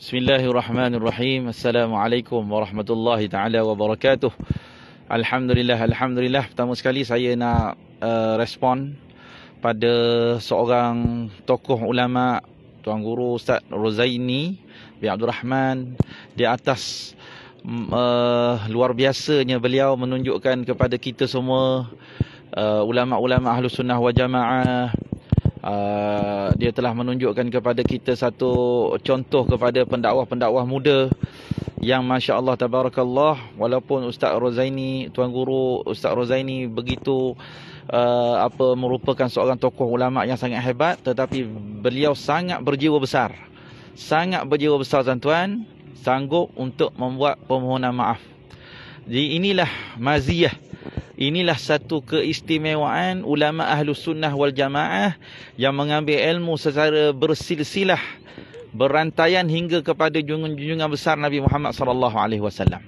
Bismillahirrahmanirrahim. Assalamualaikum warahmatullahi taala wabarakatuh. Alhamdulillah, alhamdulillah. Pertama sekali saya nak uh, respon pada seorang tokoh ulama Tuan Guru Ustaz Rozaini bin Abdul Rahman di atas mm, uh, luar biasanya beliau menunjukkan kepada kita semua uh, ulama-ulama Ahlus Sunnah wajah. Jamaah Uh, dia telah menunjukkan kepada kita satu contoh kepada pendakwah-pendakwah muda yang Masya Allah Tabarakallah walaupun Ustaz Rozaini, Tuan Guru Ustaz Rozaini begitu uh, apa merupakan seorang tokoh ulama' yang sangat hebat tetapi beliau sangat berjiwa besar sangat berjiwa besar tuan-tuan sanggup untuk membuat permohonan maaf jadi inilah maziyah Inilah satu keistimewaan ulama ahlu sunnah wal jamaah yang mengambil ilmu secara bersilsilah berantaian hingga kepada junjungan besar Nabi Muhammad sallallahu alaihi wasallam.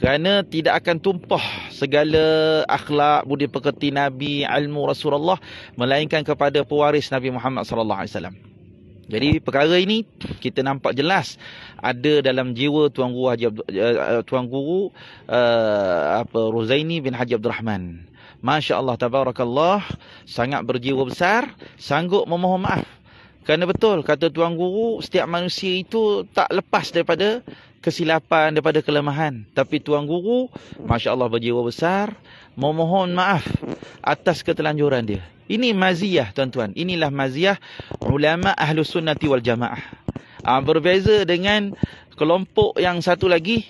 Kerana tidak akan tumpah segala akhlak budi pekerti Nabi, ilmu Rasulullah melainkan kepada pewaris Nabi Muhammad sallallahu alaihi wasallam. Jadi perkara ini kita nampak jelas ada dalam jiwa tuan guru Haji Abdul, uh, tuan guru uh, apa Ruzaini bin Haji Abdul Rahman. Masya-Allah tabarakallah sangat berjiwa besar, sanggup memohon maaf. Kerana betul kata tuan guru setiap manusia itu tak lepas daripada kesilapan daripada kelemahan tapi tuan guru masya-Allah berjiwa besar memohon maaf atas ketelanjuran dia. Ini maziyah tuan-tuan. Inilah maziyah ulama ahlu sunnati wal jamaah. Ha, berbeza dengan kelompok yang satu lagi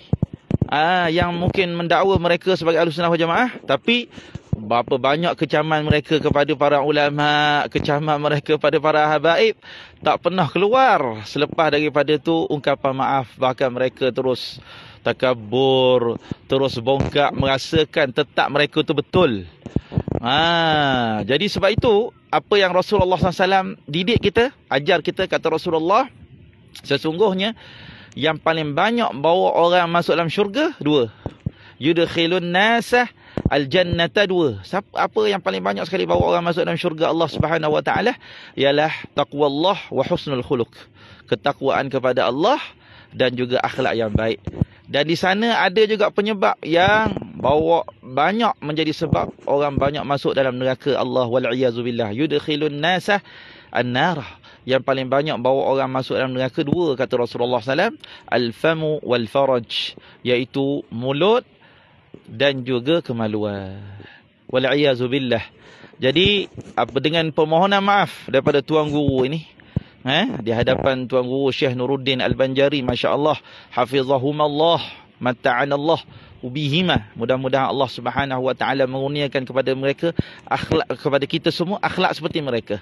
ah ha, yang mungkin mendakwa mereka sebagai ahlu sunnah wal jamaah tapi berapa banyak kecaman mereka kepada para ulama, kecaman mereka kepada para habaib tak pernah keluar selepas daripada tu ungkapan maaf bahkan mereka terus takabur, terus bongkak merasakan tetap mereka tu betul. Ha, jadi sebab itu apa yang Rasulullah SAW didik kita, ajar kita kata Rasulullah sesungguhnya yang paling banyak bawa orang masuk dalam syurga dua. Yudkhilun nasah al jannata dua. Siapa, apa yang paling banyak sekali bawa orang masuk dalam syurga Allah Subhanahu wa taala ialah taqwallah wa husnul khuluq. Ketakwaan kepada Allah dan juga akhlak yang baik. Dan di sana ada juga penyebab yang bawa banyak menjadi sebab orang banyak masuk dalam neraka Allah wal'iyazubillah. Yudkhilun nasah an-narah. Yang paling banyak bawa orang masuk dalam neraka dua kata Rasulullah Sallam Al-famu wal-faraj. Iaitu mulut dan juga kemaluan. Wal'iyazubillah. Jadi apa dengan permohonan maaf daripada tuan guru ini eh di ya. hadapan tuan guru Syekh Nuruddin Al-Banjari masya-Allah hafizahum Allah, hafizahumallah mata'anallah ubihima mudah-mudahan Allah Subhanahu wa taala mengurniakan kepada mereka akhlak kepada kita semua akhlak seperti mereka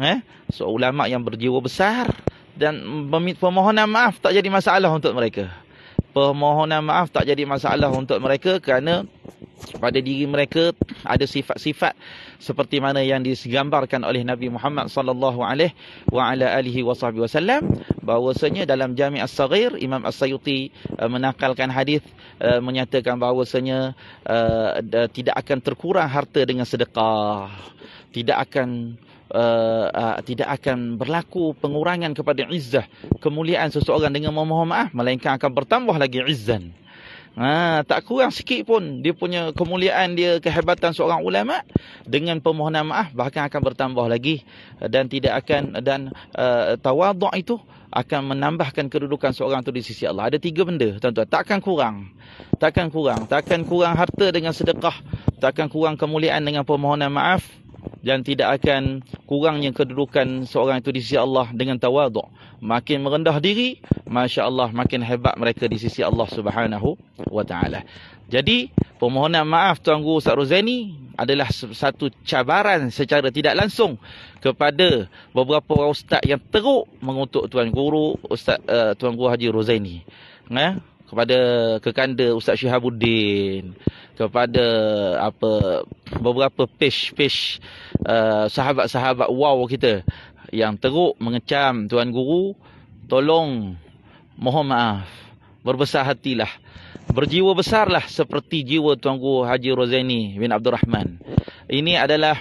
eh so ulama yang berjiwa besar dan permohonan maaf tak jadi masalah untuk mereka permohonan maaf tak jadi masalah untuk mereka kerana pada diri mereka ada sifat-sifat seperti mana yang digambarkan oleh Nabi Muhammad sallallahu alaihi wa ala alihi wasahbihi wasallam bahwasanya dalam Jami' As-Saghir Imam As-Sayuti uh, menakalkan hadis uh, menyatakan bahwasanya uh, tidak akan terkurang harta dengan sedekah tidak akan uh, uh, tidak akan berlaku pengurangan kepada izzah kemuliaan seseorang dengan memohon maaf melainkan akan bertambah lagi izzan Ha, tak kurang sikit pun dia punya kemuliaan dia kehebatan seorang ulama dengan permohonan maaf bahkan akan bertambah lagi dan tidak akan dan uh, eh, tawaduk itu akan menambahkan kedudukan seorang itu di sisi Allah. Ada tiga benda tuan-tuan. Takkan kurang. Takkan kurang. Takkan kurang harta dengan sedekah. Takkan kurang kemuliaan dengan permohonan maaf dan tidak akan kurangnya kedudukan seorang itu di sisi Allah dengan tawaduk. Makin merendah diri, Masya Allah makin hebat mereka di sisi Allah Subhanahu SWT. Jadi, permohonan maaf Tuan Guru Ustaz Ruzaini adalah satu cabaran secara tidak langsung kepada beberapa orang ustaz yang teruk mengutuk Tuan Guru Ustaz uh, Tuan Guru Haji Ruzaini. Eh? Kepada kekanda Ustaz Syihabuddin kepada apa beberapa page-page uh, sahabat-sahabat wow kita yang teruk mengecam tuan guru tolong mohon maaf berbesar hatilah berjiwa besarlah seperti jiwa tuan guru Haji Rozaini bin Abdul Rahman ini adalah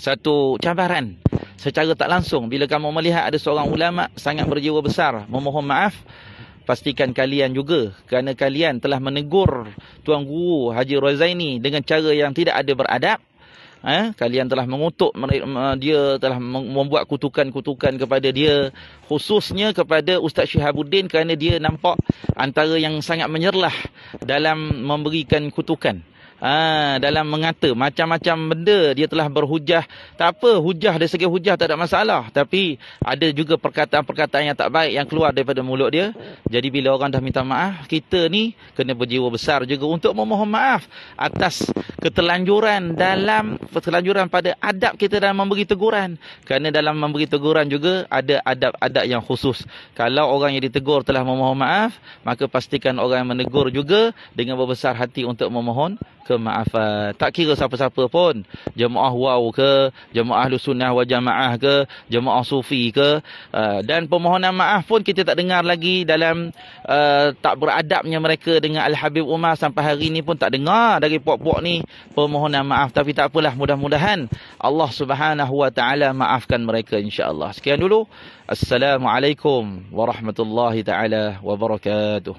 satu cabaran secara tak langsung bila kamu melihat ada seorang ulama sangat berjiwa besar memohon maaf pastikan kalian juga kerana kalian telah menegur tuan guru Haji Razaini dengan cara yang tidak ada beradab eh kalian telah mengutuk dia telah membuat kutukan-kutukan kepada dia khususnya kepada Ustaz Syihabuddin kerana dia nampak antara yang sangat menyerlah dalam memberikan kutukan ha, dalam mengata macam-macam benda dia telah berhujah. Tak apa, hujah dari segi hujah tak ada masalah. Tapi ada juga perkataan-perkataan yang tak baik yang keluar daripada mulut dia. Jadi bila orang dah minta maaf, kita ni kena berjiwa besar juga untuk memohon maaf atas ketelanjuran dalam ketelanjuran pada adab kita dalam memberi teguran. Kerana dalam memberi teguran juga ada adab-adab yang khusus. Kalau orang yang ditegur telah memohon maaf, maka pastikan orang yang menegur juga dengan berbesar hati untuk memohon kemaafan. Tak kira siapa-siapa pun. Jemaah waw ke, jemaah lusunah wa jamaah ke, jemaah sufi ke. Ah, dan permohonan maaf pun kita tak dengar lagi dalam ah, tak beradabnya mereka dengan Al-Habib Umar sampai hari ini pun tak dengar dari puak-puak ni permohonan maaf. Tapi tak apalah mudah-mudahan Allah subhanahu wa ta'ala maafkan mereka insyaAllah. Sekian dulu. Assalamualaikum warahmatullahi ta'ala wabarakatuh.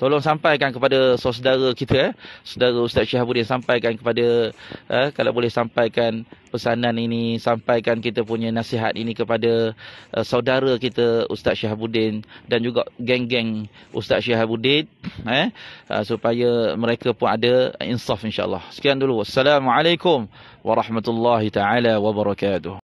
Tolong sampaikan kepada saudara kita eh. Saudara Ustaz Syahbudin sampaikan kepada eh, kalau boleh sampaikan pesanan ini, sampaikan kita punya nasihat ini kepada eh, saudara kita Ustaz Syahbudin dan juga geng-geng Ustaz Syahbudin eh, eh supaya mereka pun ada insaf insya-Allah. Sekian dulu. Assalamualaikum warahmatullahi taala wabarakatuh.